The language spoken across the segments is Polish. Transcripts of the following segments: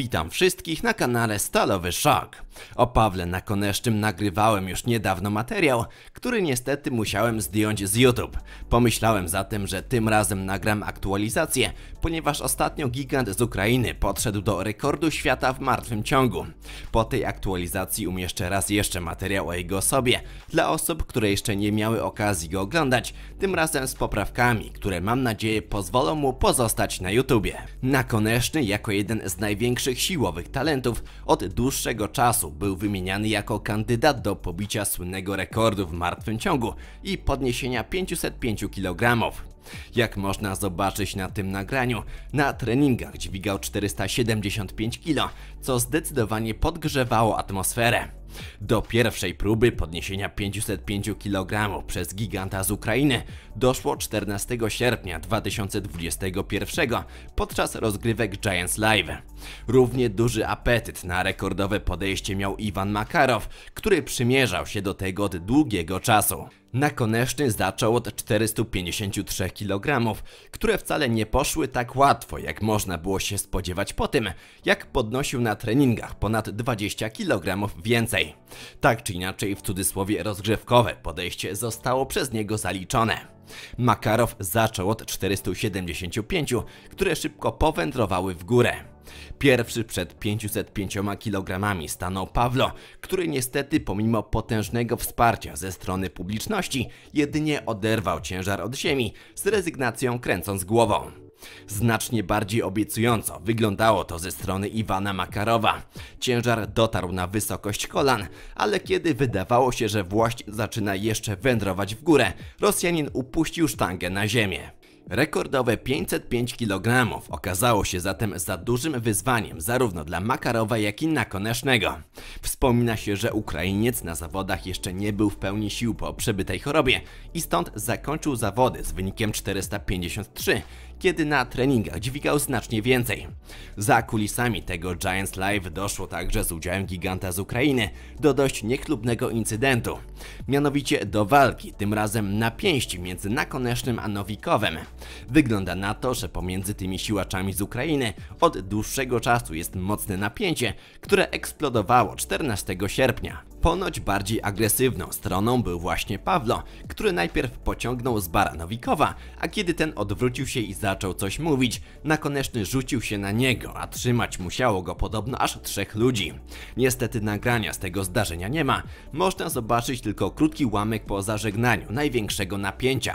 Witam wszystkich na kanale Stalowy Szok. O Pawle Nakoneszczym nagrywałem już niedawno materiał, który niestety musiałem zdjąć z YouTube. Pomyślałem zatem, że tym razem nagram aktualizację, ponieważ ostatnio gigant z Ukrainy podszedł do rekordu świata w martwym ciągu. Po tej aktualizacji umieszczę raz jeszcze materiał o jego osobie, dla osób, które jeszcze nie miały okazji go oglądać, tym razem z poprawkami, które mam nadzieję pozwolą mu pozostać na YouTubie. Nakoneszny jako jeden z największych najlepszych siłowych talentów od dłuższego czasu był wymieniany jako kandydat do pobicia słynnego rekordu w martwym ciągu i podniesienia 505 kg. Jak można zobaczyć na tym nagraniu, na treningach dźwigał 475 kg, co zdecydowanie podgrzewało atmosferę. Do pierwszej próby podniesienia 505 kg przez giganta z Ukrainy doszło 14 sierpnia 2021 podczas rozgrywek Giants Live. Równie duży apetyt na rekordowe podejście miał Iwan Makarow, który przymierzał się do tego od długiego czasu. Nakoneczny zaczął od 453 kg, które wcale nie poszły tak łatwo, jak można było się spodziewać po tym, jak podnosił na treningach ponad 20 kg więcej. Tak czy inaczej, w cudzysłowie rozgrzewkowe podejście zostało przez niego zaliczone. Makarow zaczął od 475, które szybko powędrowały w górę. Pierwszy przed 505 kg stanął Pawlo, który niestety pomimo potężnego wsparcia ze strony publiczności jedynie oderwał ciężar od ziemi, z rezygnacją kręcąc głową. Znacznie bardziej obiecująco wyglądało to ze strony Iwana Makarowa. Ciężar dotarł na wysokość kolan, ale kiedy wydawało się, że włość zaczyna jeszcze wędrować w górę, Rosjanin upuścił sztangę na ziemię. Rekordowe 505 kg okazało się zatem za dużym wyzwaniem zarówno dla Makarowa, jak i Konecznego. Wspomina się, że Ukrainiec na zawodach jeszcze nie był w pełni sił po przebytej chorobie i stąd zakończył zawody z wynikiem 453 kiedy na treningach dźwigał znacznie więcej. Za kulisami tego Giants Live doszło także z udziałem giganta z Ukrainy do dość niechlubnego incydentu. Mianowicie do walki, tym razem na pięści między Nakonecznym a Nowikowem. Wygląda na to, że pomiędzy tymi siłaczami z Ukrainy od dłuższego czasu jest mocne napięcie, które eksplodowało 14 sierpnia. Ponoć bardziej agresywną stroną był właśnie Pawlo, który najpierw pociągnął z Baranowikowa, a kiedy ten odwrócił się i zaczął coś mówić, nakoneczny rzucił się na niego, a trzymać musiało go podobno aż trzech ludzi. Niestety nagrania z tego zdarzenia nie ma, można zobaczyć tylko krótki łamek po zażegnaniu największego napięcia.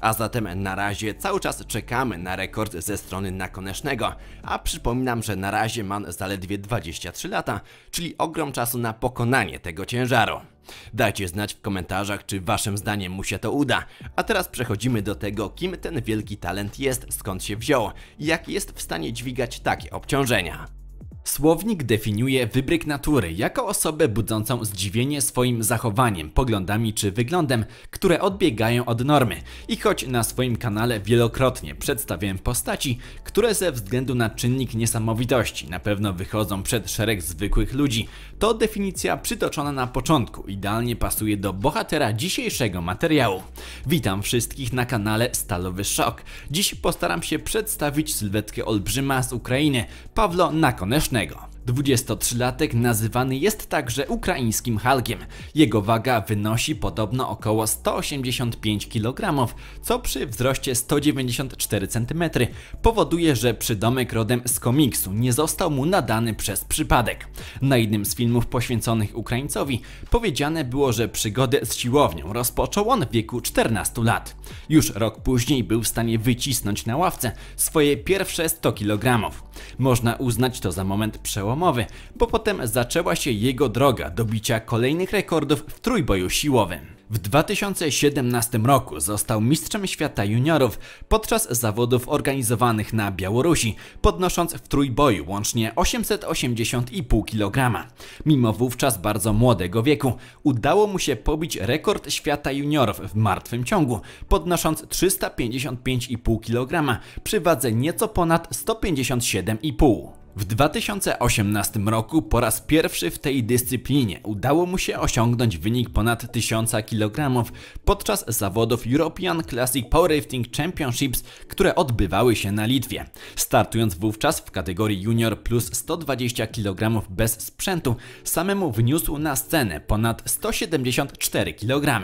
A zatem na razie cały czas czekamy na rekord ze strony Nakonecznego, a przypominam, że na razie mam zaledwie 23 lata, czyli ogrom czasu na pokonanie tego ciężaru. Dajcie znać w komentarzach, czy waszym zdaniem mu się to uda. A teraz przechodzimy do tego, kim ten wielki talent jest, skąd się wziął i jak jest w stanie dźwigać takie obciążenia. Słownik definiuje wybryk natury jako osobę budzącą zdziwienie swoim zachowaniem, poglądami czy wyglądem, które odbiegają od normy. I choć na swoim kanale wielokrotnie przedstawiałem postaci, które ze względu na czynnik niesamowitości na pewno wychodzą przed szereg zwykłych ludzi, to definicja przytoczona na początku idealnie pasuje do bohatera dzisiejszego materiału. Witam wszystkich na kanale Stalowy Szok. Dziś postaram się przedstawić sylwetkę olbrzyma z Ukrainy, Pawlo Nakoneszny 23-latek nazywany jest także ukraińskim Halkiem. Jego waga wynosi podobno około 185 kg, co przy wzroście 194 cm powoduje, że przydomek rodem z komiksu nie został mu nadany przez przypadek. Na jednym z filmów poświęconych Ukraińcowi powiedziane było, że przygodę z siłownią rozpoczął on w wieku 14 lat. Już rok później był w stanie wycisnąć na ławce swoje pierwsze 100 kg. Można uznać to za moment przełomowy, bo potem zaczęła się jego droga do bicia kolejnych rekordów w trójboju siłowym. W 2017 roku został mistrzem świata juniorów podczas zawodów organizowanych na Białorusi, podnosząc w trójboju łącznie 880,5 kg. Mimo wówczas bardzo młodego wieku udało mu się pobić rekord świata juniorów w martwym ciągu, podnosząc 355,5 kg przy wadze nieco ponad 157 them Ipo. W 2018 roku po raz pierwszy w tej dyscyplinie udało mu się osiągnąć wynik ponad 1000 kg podczas zawodów European Classic Powerlifting Championships, które odbywały się na Litwie. Startując wówczas w kategorii junior plus 120 kg bez sprzętu, samemu wniósł na scenę ponad 174 kg.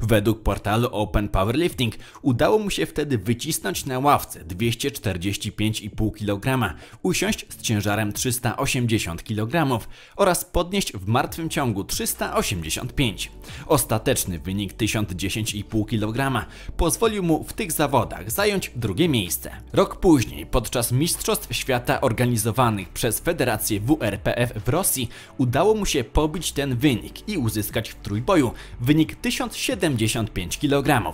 Według portalu Open Powerlifting udało mu się wtedy wycisnąć na ławce 245,5 kg, usiąść z ciężarem 380 kg oraz podnieść w martwym ciągu 385. Ostateczny wynik 1010,5 kg pozwolił mu w tych zawodach zająć drugie miejsce. Rok później, podczas Mistrzostw Świata organizowanych przez Federację WRPF w Rosji, udało mu się pobić ten wynik i uzyskać w trójboju wynik 1075 kg.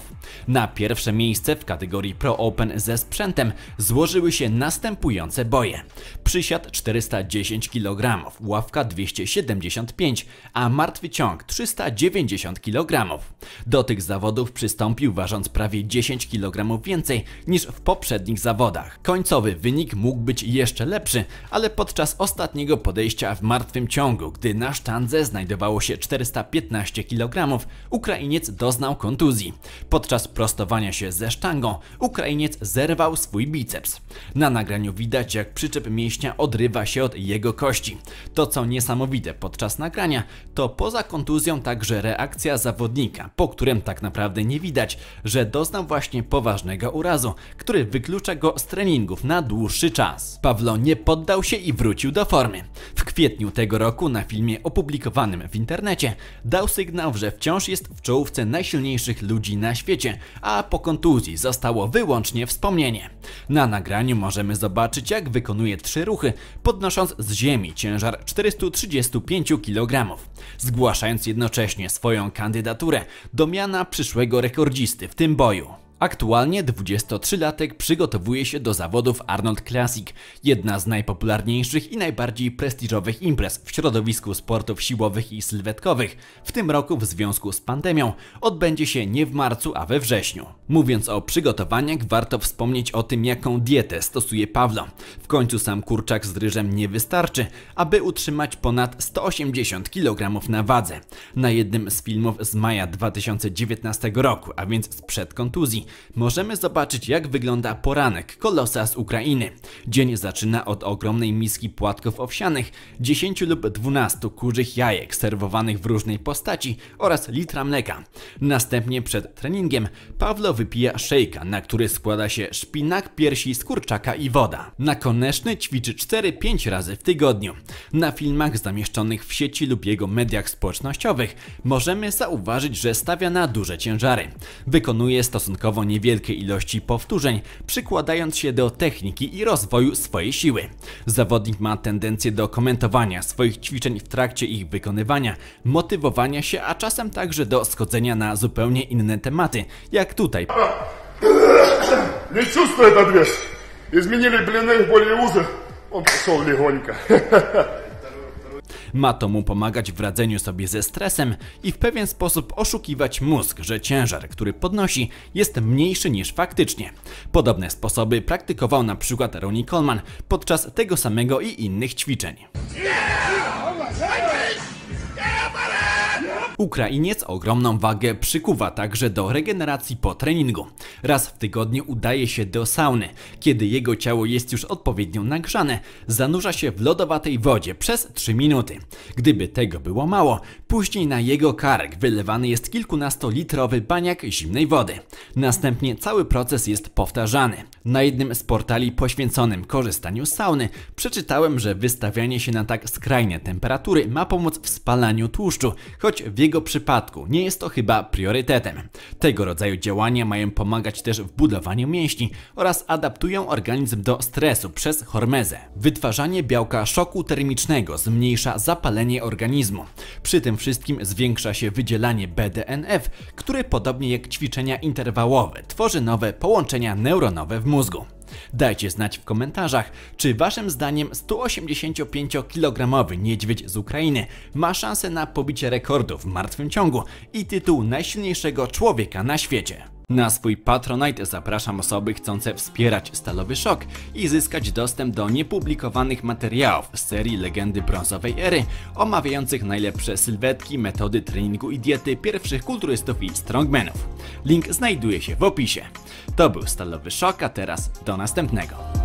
Na pierwsze miejsce w kategorii Pro Open ze sprzętem złożyły się następujące boje. Przy Przysiad 410 kg, ławka 275, a martwy ciąg 390 kg. Do tych zawodów przystąpił ważąc prawie 10 kg więcej niż w poprzednich zawodach. Końcowy wynik mógł być jeszcze lepszy, ale podczas ostatniego podejścia w martwym ciągu, gdy na sztandze znajdowało się 415 kg, Ukrainiec doznał kontuzji. Podczas prostowania się ze sztangą Ukrainiec zerwał swój biceps. Na nagraniu widać jak przyczep mięśnia odrywa się od jego kości. To co niesamowite podczas nagrania, to poza kontuzją także reakcja zawodnika, po którym tak naprawdę nie widać, że doznał właśnie poważnego urazu, który wyklucza go z treningów na dłuższy czas. Pawlo nie poddał się i wrócił do formy. W kwietniu tego roku na filmie opublikowanym w internecie dał sygnał, że wciąż jest w czołówce najsilniejszych ludzi na świecie, a po kontuzji zostało wyłącznie wspomnienie. Na nagraniu możemy zobaczyć jak wykonuje trzy ruchy podnosząc z ziemi ciężar 435 kg, zgłaszając jednocześnie swoją kandydaturę do miana przyszłego rekordzisty w tym boju. Aktualnie 23-latek przygotowuje się do zawodów Arnold Classic, jedna z najpopularniejszych i najbardziej prestiżowych imprez w środowisku sportów siłowych i sylwetkowych. W tym roku w związku z pandemią odbędzie się nie w marcu, a we wrześniu. Mówiąc o przygotowaniach, warto wspomnieć o tym, jaką dietę stosuje Pawlo. W końcu sam kurczak z ryżem nie wystarczy, aby utrzymać ponad 180 kg na wadze. Na jednym z filmów z maja 2019 roku, a więc sprzed kontuzji, możemy zobaczyć jak wygląda poranek kolosa z Ukrainy. Dzień zaczyna od ogromnej miski płatków owsianych, 10 lub 12 kurzych jajek serwowanych w różnej postaci oraz litra mleka. Następnie przed treningiem Pawlo wypija szejka, na który składa się szpinak, piersi z kurczaka i woda. Na koneczny ćwiczy 4-5 razy w tygodniu. Na filmach zamieszczonych w sieci lub jego mediach społecznościowych możemy zauważyć, że stawia na duże ciężary. Wykonuje stosunkowo stosunkowo niewielkiej ilości powtórzeń, przykładając się do techniki i rozwoju swojej siły. Zawodnik ma tendencję do komentowania swoich ćwiczeń w trakcie ich wykonywania, motywowania się, a czasem także do schodzenia na zupełnie inne tematy, jak tutaj. Nie чувствую tego вес. Zmienili блины более узы. On пошел легонько. Ma to mu pomagać w radzeniu sobie ze stresem i w pewien sposób oszukiwać mózg, że ciężar, który podnosi, jest mniejszy niż faktycznie. Podobne sposoby praktykował na przykład Ronnie Coleman podczas tego samego i innych ćwiczeń. Yeah! Ukrainiec ogromną wagę przykuwa także do regeneracji po treningu. Raz w tygodniu udaje się do sauny. Kiedy jego ciało jest już odpowiednio nagrzane, zanurza się w lodowatej wodzie przez 3 minuty. Gdyby tego było mało, później na jego kark wylewany jest kilkunastolitrowy baniak zimnej wody. Następnie cały proces jest powtarzany. Na jednym z portali poświęconym korzystaniu z sauny przeczytałem, że wystawianie się na tak skrajne temperatury ma pomóc w spalaniu tłuszczu, choć w jego przypadku nie jest to chyba priorytetem. Tego rodzaju działania mają pomagać też w budowaniu mięśni oraz adaptują organizm do stresu przez hormezę. Wytwarzanie białka szoku termicznego zmniejsza zapalenie organizmu. Przy tym wszystkim zwiększa się wydzielanie BDNF, które podobnie jak ćwiczenia interwałowe tworzy nowe połączenia neuronowe w mózgu. Dajcie znać w komentarzach, czy waszym zdaniem 185 kg niedźwiedź z Ukrainy ma szansę na pobicie rekordu w martwym ciągu i tytuł najsilniejszego człowieka na świecie. Na swój Patronite zapraszam osoby chcące wspierać Stalowy Szok i zyskać dostęp do niepublikowanych materiałów z serii Legendy Brązowej Ery, omawiających najlepsze sylwetki, metody treningu i diety pierwszych kulturystów i strongmanów. Link znajduje się w opisie. To był Stalowy Szok, a teraz do następnego.